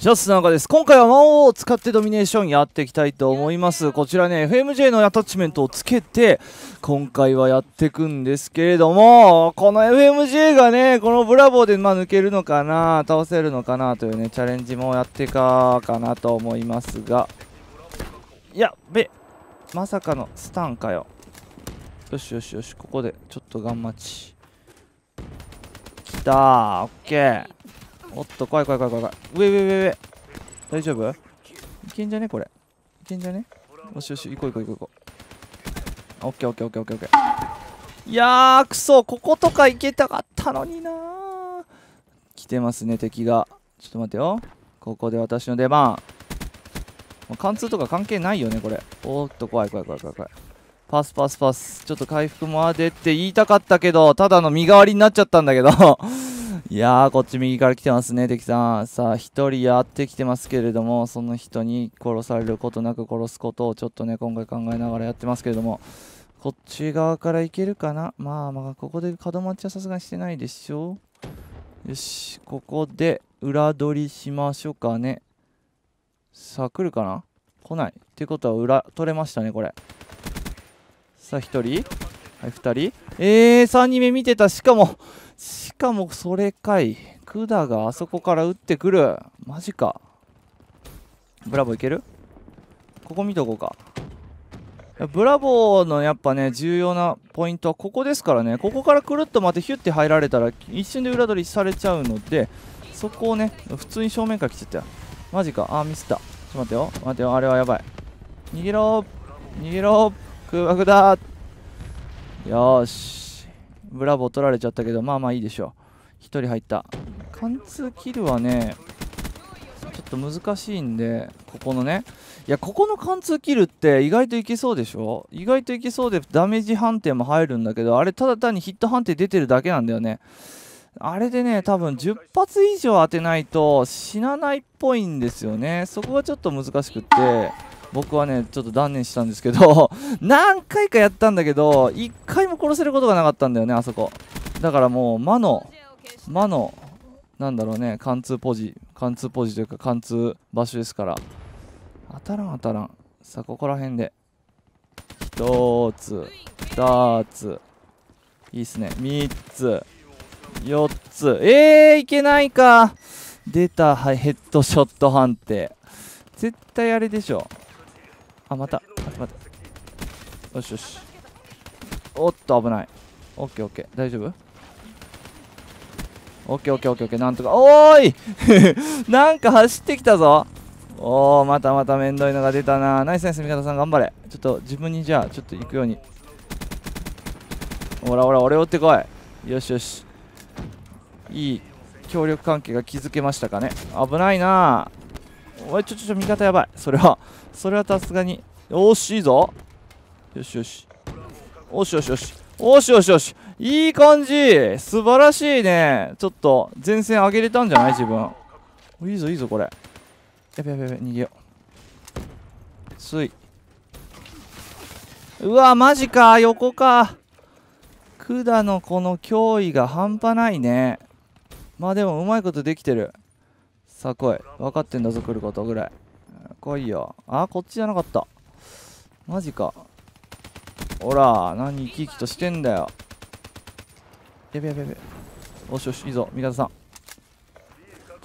ジャナなです今回は魔王を使ってドミネーションやっていきたいと思いますこちらね FMJ のアタッチメントをつけて今回はやっていくんですけれどもこの FMJ がねこのブラボーでまあ抜けるのかな倒せるのかなというねチャレンジもやってかかなと思いますがやべまさかのスタンかよよしよしよしここでちょっとガン待ちきたーオッケーおっと怖い怖い怖い怖い上上上上大丈夫いけんじゃねこれいけんじゃねよしよし行こう行こう行こうオッケーオッケーオッケーオッケーオッケーいやーくそこことか行けたかったのにな来てますね敵がちょっと待ってよここで私の出番貫通とか関係ないよねこれおっと怖い怖い怖い怖い怖いパスパスパスちょっと回復もあでって言いたかったけどただの身代わりになっちゃったんだけどいやー、こっち右から来てますね、敵さん。さあ、一人やってきてますけれども、その人に殺されることなく殺すことをちょっとね、今回考えながらやってますけれども、こっち側から行けるかなまあまあ、ここで角待ちはさすがにしてないでしょよし、ここで裏取りしましょうかね。さあ、来るかな来ない。ってことは裏取れましたね、これ。さあ、1人。はい、2人。えー、3人目見てた。しかも、かもそれかい。クダがあそこから撃ってくる。マジか。ブラボーいけるここ見とこうか。ブラボーのやっぱね、重要なポイントはここですからね、ここからくるっと待ってヒュッて入られたら一瞬で裏取りされちゃうので、そこをね、普通に正面から来ちゃったよ。マジか。あ、ミスった。ちょっと待ってよ。待ってよ。あれはやばい。逃げろ逃げろ空爆だよし。ブラボー取られちゃったけどまあまあいいでしょう1人入った貫通キルはねちょっと難しいんでここのねいやここの貫通キルって意外といけそうでしょ意外といけそうでダメージ判定も入るんだけどあれただ単にヒット判定出てるだけなんだよねあれでね、多分10発以上当てないと死なないっぽいんですよね。そこがちょっと難しくって。僕はねちょっと断念したんですけど 何回かやったんだけど1回も殺せることがなかったんだよねあそこだからもう魔の魔のなんだろうね貫通ポジ貫通ポジというか貫通場所ですから当たらん当たらんさあここら辺で1つ2ついいっすね3つ4つえー、いけないか出た、はい、ヘッドショット判定絶対あれでしょあまた待ってよしよしおっと危ないオッケーオッケー大丈夫オッケーオッケーオッケーオッケーなんとかおーい なんか走ってきたぞおおまたまためんどいのが出たなナイスナイス味方さん頑張れちょっと自分にじゃあちょっと行くようにほらほら俺追ってこいよしよしいい協力関係が築けましたかね危ないなおいちょちょ味方やばいそれはそれはさすがによしいいぞよしよしよしよしよしよしよしよしいい感じ素晴らしいねちょっと前線上げれたんじゃない自分いいぞいいぞこれやべやべやべ逃げようついうわマジか横か管のこの脅威が半端ないねまあでもうまいことできてるさあ来い分かってんだぞ来ることぐらい来いよあこっちじゃなかったマジかほら何生き生きとしてんだよやべやべやべよしよしいいぞ味方さ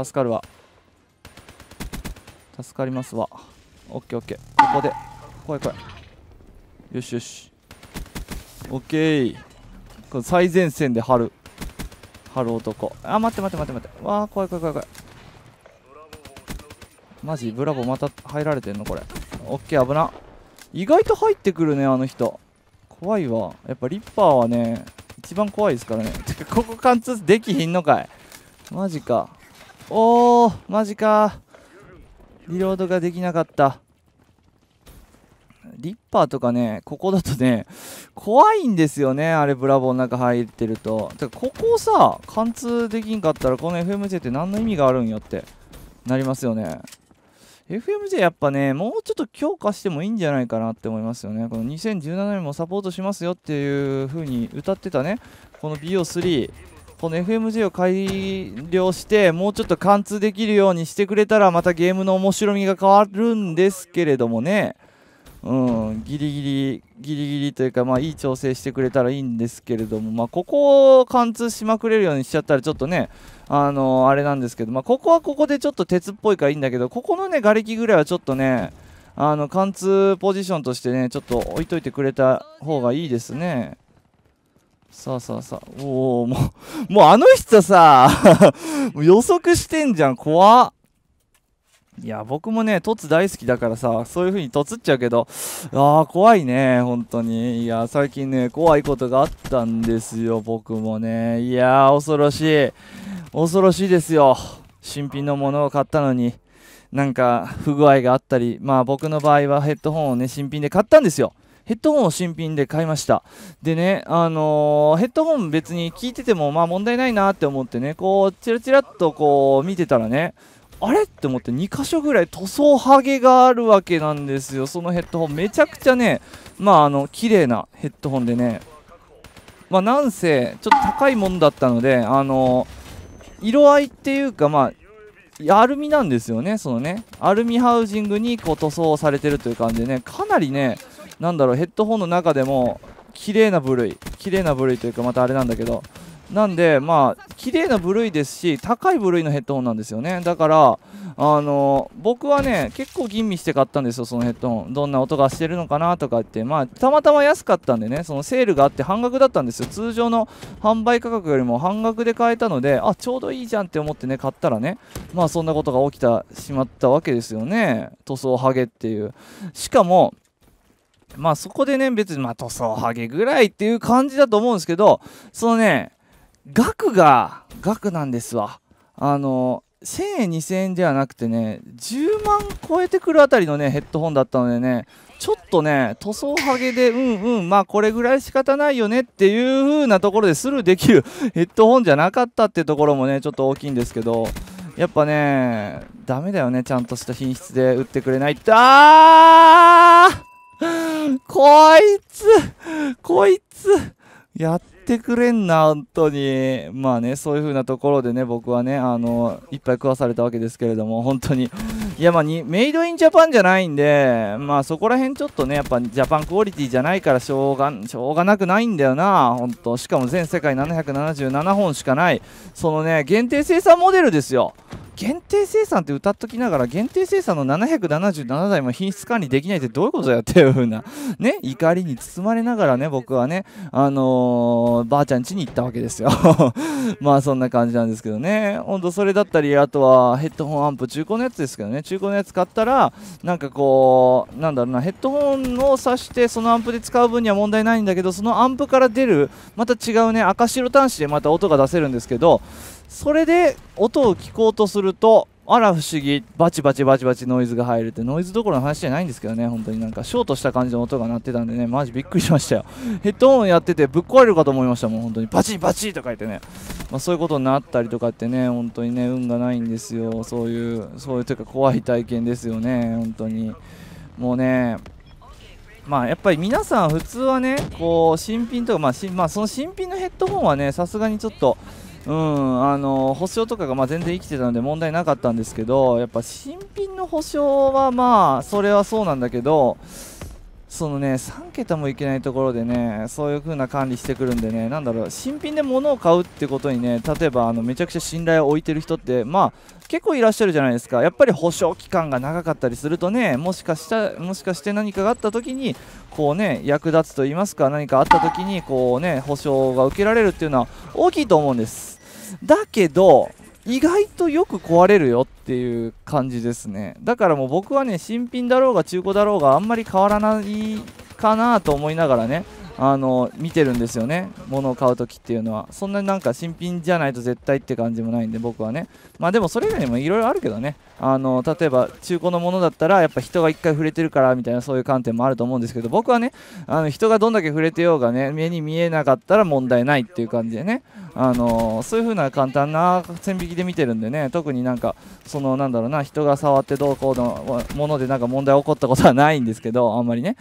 ん助かるわ助かりますわオッケーオッケーここで来い来いよしよしオッケーこの最前線で張る張る男あ待って待って待って待ってわあ怖い怖い怖い怖いマジブラボーまた入られてんのこれオッケー危な意外と入ってくるねあの人怖いわやっぱリッパーはね一番怖いですからねてか ここ貫通できひんのかいマジかおーマジかリロードができなかったリッパーとかねここだとね怖いんですよねあれブラボーの中入ってるとてかここをさ貫通できんかったらこの FMJ って何の意味があるんよってなりますよね FMJ やっぱね、もうちょっと強化してもいいんじゃないかなって思いますよね。この2017年もサポートしますよっていう風に歌ってたね、この BO3、この FMJ を改良して、もうちょっと貫通できるようにしてくれたら、またゲームの面白みが変わるんですけれどもね。うん、ギリギリ、ギリギリというか、まあ、いい調整してくれたらいいんですけれども、まあ、ここを貫通しまくれるようにしちゃったら、ちょっとね、あのー、あれなんですけど、まあ、ここはここでちょっと鉄っぽいからいいんだけど、ここのね、瓦礫ぐらいはちょっとね、あの、貫通ポジションとしてね、ちょっと置いといてくれた方がいいですね。さあさあさあ、おおもう、もうあの人さ、予測してんじゃん、怖っ。いや僕もね、凸大好きだからさ、そういう風に凸っちゃうけど、ああ、怖いね、本当に。いや、最近ね、怖いことがあったんですよ、僕もね。いやー、恐ろしい。恐ろしいですよ。新品のものを買ったのに、なんか不具合があったり、まあ僕の場合はヘッドホンをね、新品で買ったんですよ。ヘッドホンを新品で買いました。でね、あのー、ヘッドホン別に聞いててもまあ問題ないなって思ってね、こう、チラチラっとこう見てたらね、あれって思って2箇所ぐらい塗装ハゲがあるわけなんですよそのヘッドホンめちゃくちゃねまああの綺麗なヘッドホンでねまあなんせちょっと高いもんだったのであの色合いっていうかまあアルミなんですよねそのねアルミハウジングにこう塗装されてるという感じでねかなりねなんだろうヘッドホンの中でも綺麗な部類綺麗な部類というかまたあれなんだけどなんで、まあ、綺麗な部類ですし、高い部類のヘッドホンなんですよね。だから、あの僕はね、結構吟味して買ったんですよ、そのヘッドホン。どんな音がしてるのかなとか言って、まあ、たまたま安かったんでね、そのセールがあって半額だったんですよ。通常の販売価格よりも半額で買えたので、あ、ちょうどいいじゃんって思ってね、買ったらね、まあ、そんなことが起きてしまったわけですよね。塗装ハゲっていう。しかも、まあそこでね、別に、まあ塗装ハゲぐらいっていう感じだと思うんですけど、そのね、額が額なんですわあの1000円2000円ではなくてね10万超えてくるあたりのねヘッドホンだったのでねちょっとね塗装ハゲでうんうんまあこれぐらい仕方ないよねっていう風なところでスルーできるヘッドホンじゃなかったってところもねちょっと大きいんですけどやっぱねダメだよねちゃんとした品質で売ってくれないってあーこいつこいつやってくれんな、本当に。まあね、そういう風なところでね、僕はね、あの、いっぱい食わされたわけですけれども、本当に。いや、まあに、メイドインジャパンじゃないんで、まあそこら辺ちょっとね、やっぱジャパンクオリティじゃないからしょうが、しょうがなくないんだよな、本当しかも全世界777本しかない、そのね、限定生産モデルですよ。限定生産って歌っときながら限定生産の777台も品質管理できないってどういうことやっていうふうなね怒りに包まれながらね僕はねあのー、ばあちゃん家に行ったわけですよ まあそんな感じなんですけどねほんとそれだったりあとはヘッドホンアンプ中古のやつですけどね中古のやつ買ったらなんかこうなんだろうなヘッドホンを挿してそのアンプで使う分には問題ないんだけどそのアンプから出るまた違うね赤白端子でまた音が出せるんですけどそれで音を聞こうとするとあら不思議バチバチバチバチノイズが入るってノイズどころの話じゃないんですけどね本当になんかショートした感じの音が鳴ってたんでねマジびっくりしましたよヘッドホンやっててぶっ壊れるかと思いましたもん本当にバチバチとか言ってね、まあ、そういうことになったりとかってね本当にね運がないんですよそういうそういうというか怖い体験ですよね本当にもうねまあやっぱり皆さん普通はねこう新品とか、まあ、まあその新品のヘッドホンはねさすがにちょっとうんあの保証とかがま全然生きてたので問題なかったんですけどやっぱ新品の保証はまあそれはそうなんだけどそのね3桁もいけないところでねそういう風な管理してくるんでねなだろう新品で物を買うってことにね例えばあのめちゃくちゃ信頼を置いてる人ってまあ結構いらっしゃるじゃないですかやっぱり保証期間が長かったりするとねもしかしたもしかして何かがあった時にこうね役立つと言いますか何かあった時にこうね保証が受けられるっていうのは大きいと思うんですだけど意外とよく壊れるよっていう感じですねだからもう僕はね新品だろうが中古だろうがあんまり変わらないかなと思いながらねあの見てるんですよね物を買う時っていうのはそんなになんか新品じゃないと絶対って感じもないんで僕はねまあでもそれ以外にもいろいろあるけどねあの例えば中古のものだったらやっぱ人が1回触れてるからみたいなそういう観点もあると思うんですけど僕はねあの人がどんだけ触れてようがね目に見えなかったら問題ないっていう感じでねあのそういう風な簡単な線引きで見てるんでね特になんかそのなんだろうな人が触ってどうこうのものでなんか問題起こったことはないんですけどあんまりね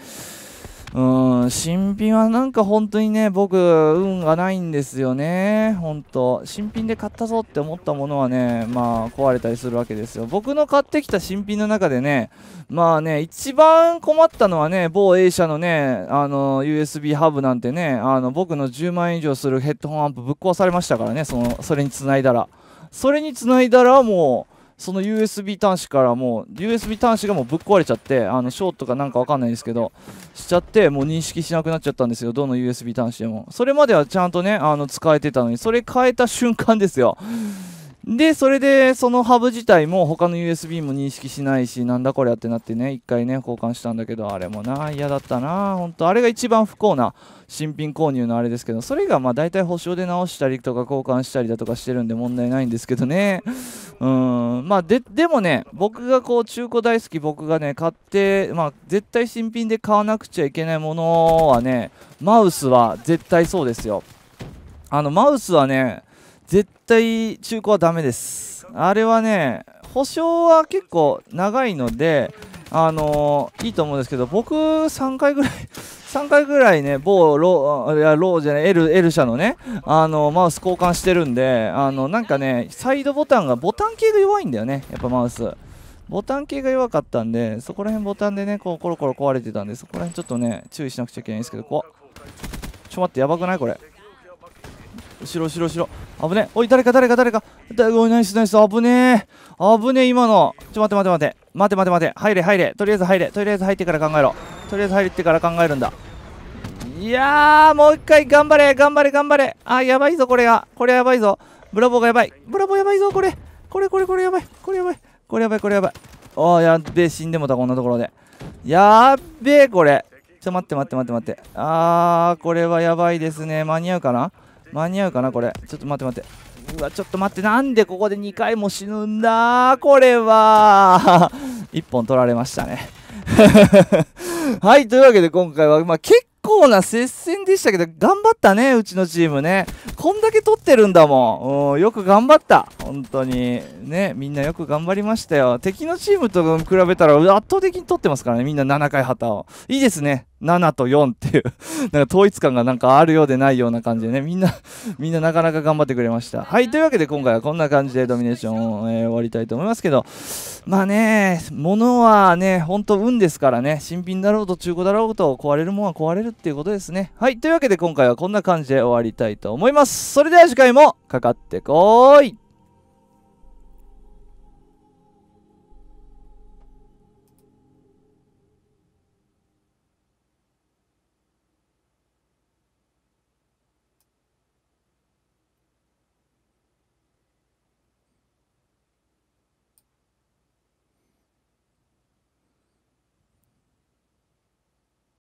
うん新品はなんか本当にね僕運がないんですよね本当新品で買ったぞって思ったものはねまあ壊れたりするわけですよ僕の買ってきた新品の中でねまあね一番困ったのはね某 A 社のねあの USB ハブなんてねあの僕の10万円以上するヘッドホンアンプぶっ壊されましたからねそのそれにつないだらそれにつないだらもうその USB 端子からもう USB 端子がもうぶっ壊れちゃってあのショートかなんかわかんないですけどしちゃってもう認識しなくなっちゃったんですよどの USB 端子でもそれまではちゃんとねあの使えてたのにそれ変えた瞬間ですよでそれでそのハブ自体も他の USB も認識しないしなんだこれやってなってね一回ね交換したんだけどあれもな嫌だったなほんとあれが一番不幸な新品購入のあれですけどそれがまあ大体保証で直したりとか交換したりだとかしてるんで問題ないんですけどねうんまあででもね僕がこう中古大好き僕がね買ってまあ絶対新品で買わなくちゃいけないものはねマウスは絶対そうですよあのマウスはね絶対中古はダメですあれはね保証は結構長いのであのー、いいと思うんですけど僕3回ぐらい3回ぐらいね、某ロー、いやローじゃない、L, L 社のね、あのマウス交換してるんで、あのなんかね、サイドボタンが、ボタン系が弱いんだよね、やっぱマウス。ボタン系が弱かったんで、そこら辺ボタンでね、こうコロコロ壊れてたんで、そこら辺ちょっとね、注意しなくちゃいけないんですけど、怖っ。ちょ待って、やばくないこれ。後ろ後ろ後ろ。危ねおい、誰か誰か誰か。おい、ナイスナイス。危ねえ。危ねえ、今の。ちょ、待って待って待って。待て待て待て。入れ入れ。とりあえず入れ。とりあえず入ってから考えろ。とりあえず入ってから考えるんだいやーもう一回頑張れ頑張れ頑張れあやばいぞこれがこれやばいぞブラボーがやばいブラボーやばいぞこれこれこれこれやばいこれやばいこれやばいこれやばいあーやべえ死んでもたこんなところでやべえこれちょ待って待って待って待ってあーこれはやばいですね間に合うかな間に合うかなこれちょっと待って待ってうわちょっと待ってなんでここで2回も死ぬんだこれは1 本取られましたねはい、というわけで今回は、まあ、結構な接戦でしたけど、頑張ったね、うちのチームね。こんだけ取ってるんだもん。うん、よく頑張った。本当に。ね、みんなよく頑張りましたよ。敵のチームと比べたら圧倒的に取ってますからね。みんな7回旗を。いいですね。7と4っていう なんか統一感がなんかあるようでないような感じでね。みんなみんななかなか頑張ってくれました。はい。というわけで今回はこんな感じでドミネーションを、えー、終わりたいと思いますけど。まあね、物はね、ほんと運ですからね。新品だろうと中古だろうと壊れるもんは壊れるっていうことですね。はい。というわけで今回はこんな感じで終わりたいと思います。それでは次回もかかってこーい